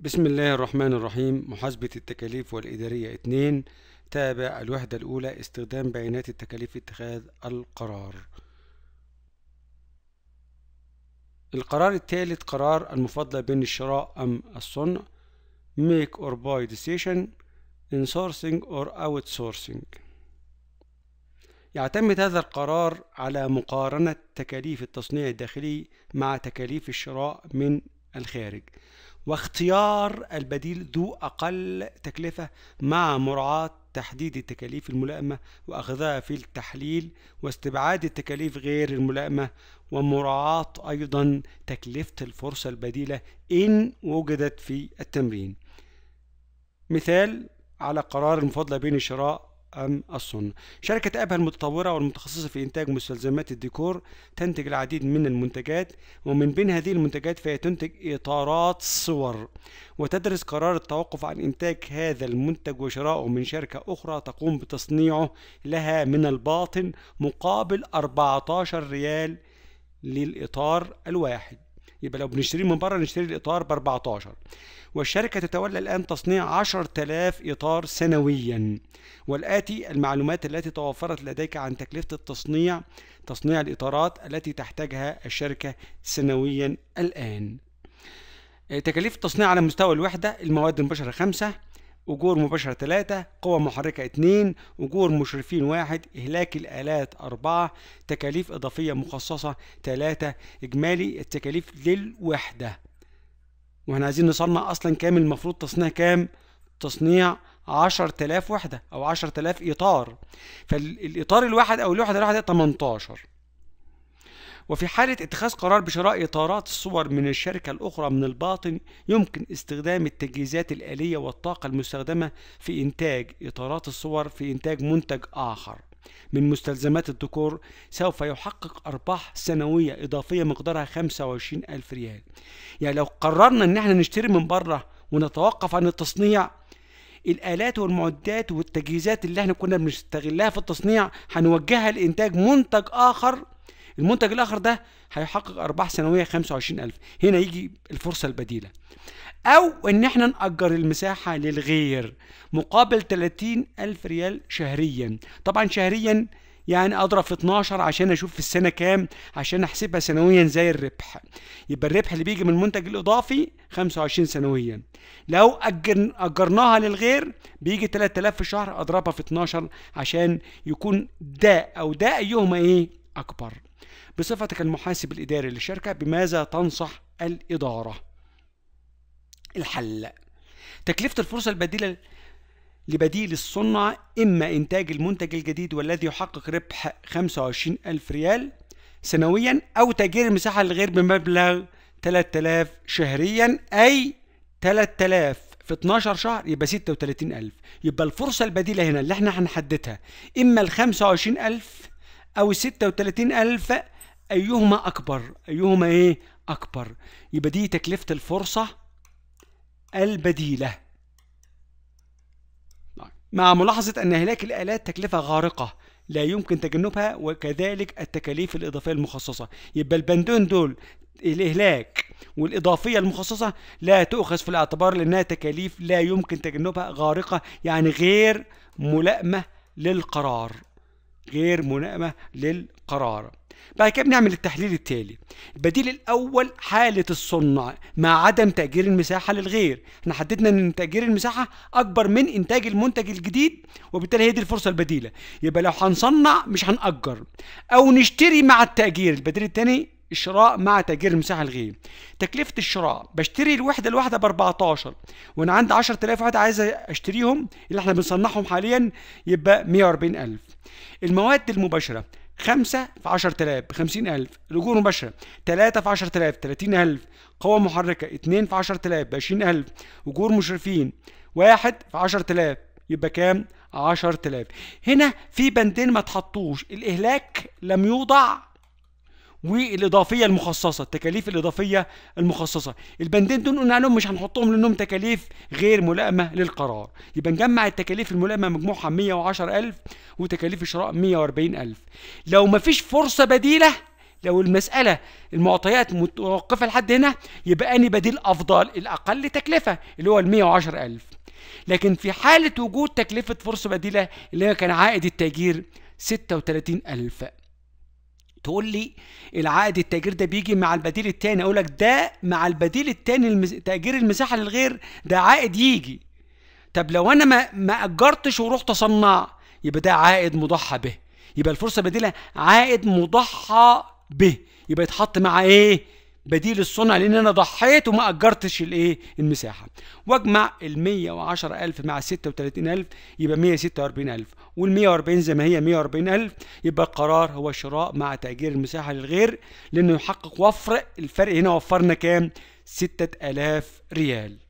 بسم الله الرحمن الرحيم محاسبة التكاليف والإدارية 2 تابع الوحدة الأولى استخدام بيانات التكاليف اتخاذ القرار القرار الثالث قرار المفاضلة بين الشراء أم الصنع make or buy decision in sourcing or outsourcing يعتمد هذا القرار على مقارنة تكاليف التصنيع الداخلي مع تكاليف الشراء من الخارج واختيار البديل ذو أقل تكلفة مع مراعاة تحديد التكاليف الملائمة وأخذها في التحليل واستبعاد التكاليف غير الملائمة ومراعاة أيضا تكلفة الفرصة البديلة إن وجدت في التمرين مثال على قرار المفاضلة بين شراء أم الصن شركة أبها المتطورة والمتخصصة في إنتاج مستلزمات الديكور تنتج العديد من المنتجات ومن بين هذه المنتجات فهي تنتج إطارات صور وتدرس قرار التوقف عن إنتاج هذا المنتج وشرائه من شركة أخرى تقوم بتصنيعه لها من الباطن مقابل 14 ريال للإطار الواحد يبقى لو بنشتريه من بره نشتري الاطار ب 14 والشركه تتولى الان تصنيع 10000 اطار سنويا والاتي المعلومات التي توفرت لديك عن تكلفه التصنيع تصنيع الاطارات التي تحتاجها الشركه سنويا الان آه، تكاليف التصنيع على مستوى الوحدة المواد المباشرة 5 أجور مباشرة 3 قوى محركة 2 أجور مشرفين 1 إهلاك الآلات 4 تكاليف إضافية مخصصة 3 إجمالي التكاليف للوحدة واحنا عايزين نصنع أصلا كام المفروض تصنيع كام تصنيع 10000 وحدة أو 10000 إطار فالإطار الواحد أو الوحدة الواحدة 18 وفي حالة اتخاذ قرار بشراء إطارات الصور من الشركة الأخرى من الباطن يمكن استخدام التجهيزات الآلية والطاقة المستخدمة في إنتاج إطارات الصور في إنتاج منتج آخر من مستلزمات الديكور سوف يحقق أرباح سنوية إضافية مقدارها 25 ألف ريال يعني لو قررنا إن احنا نشتري من بره ونتوقف عن التصنيع الآلات والمعدات والتجهيزات اللي احنا كنا بنستغلها في التصنيع هنوجهها لإنتاج منتج آخر المنتج الاخر ده هيحقق ارباح سنويه 25000 هنا يجي الفرصه البديله او ان احنا ناجر المساحه للغير مقابل 30000 ريال شهريا طبعا شهريا يعني اضرب في 12 عشان اشوف في السنه كام عشان احسبها سنويا زي الربح يبقى الربح اللي بيجي من المنتج الاضافي 25 سنويا لو أجر... اجرناها للغير بيجي 3000 في الشهر اضربها في 12 عشان يكون ده او ده ايهما ايه اكبر بصفتك المحاسب الإداري للشركة بماذا تنصح الإدارة؟ الحل تكلفة الفرصة البديلة لبديل الصنع إما إنتاج المنتج الجديد والذي يحقق ربح 25 ألف ريال سنويا أو تأجير المساحة الغير بمبلغ 3000 شهريا أي 3000 في 12 شهر يبقى 36000 يبقى الفرصة البديلة هنا اللي احنا هنحددها إما ال 25000 أو الستة ألف أيهما أكبر أيهما إيه أكبر يبقى دي تكلفة الفرصة البديلة طيب. مع ملاحظة أن هلاك الآلات تكلفة غارقة لا يمكن تجنبها وكذلك التكاليف الإضافية المخصصة يبقى البندون دول الإهلاك والإضافية المخصصة لا تؤخذ في الاعتبار لأنها تكاليف لا يمكن تجنبها غارقة يعني غير ملائمة للقرار غير ملائمة للقرار بعد كده بنعمل التحليل التالي البديل الاول حاله الصنع مع عدم تاجير المساحه للغير احنا حددنا ان تاجير المساحه اكبر من انتاج المنتج الجديد وبالتالي هي دي الفرصه البديله يبقى لو هنصنع مش هنأجر او نشتري مع التاجير البديل التاني شراء مع تأجير المساحة الغير تكلفة الشراء بشتري الوحدة الواحدة ب 14 وأنا عندي 10000 وحدة عايز أشتريهم اللي إحنا بنصنعهم حاليا يبقى 140000 المواد المباشرة 5 في 10000 ب 50000 الاجور مباشرة 3 في 10000 30000 قوة محركة 2 في 10000 ب 20000 أجور مشرفين 1 في 10000 يبقى كام 10000 هنا في بندين ما تحطوش الإهلاك لم يوضع والاضافيه المخصصه التكاليف الاضافيه المخصصه البندين دول قلنا عليهم مش هنحطهم لانهم تكاليف غير ملائمه للقرار يبقى نجمع التكاليف الملائمه مجموعها 110000 وتكاليف الشراء 140000 لو مفيش فرصه بديله لو المسألة المعطيات متوقفة لحد هنا يبقى أني بديل أفضل الأقل تكلفة اللي هو ال 110000 لكن في حالة وجود تكلفة فرصة بديلة اللي هي كان عائد التأجير 36000 تقول لي العائد التأجير ده بيجي مع البديل التاني اقول لك ده مع البديل التاني المس... تأجير المساحة للغير ده عائد يجي طب لو انا ما ما اجرتش ورحت أصنع يبقى ده عائد مضحى به يبقى الفرصة البديلة عائد مضحى به يبقى يتحط مع ايه بديل الصنع لان انا ضحيت وما اجرتش الايه المساحه واجمع ال 110000 مع 36000 يبقى 146000 وال 140 زي ما هي 140000 يبقى القرار هو شراء مع تأجير المساحه للغير لانه يحقق وفر الفرق هنا وفرنا كام 6000 ريال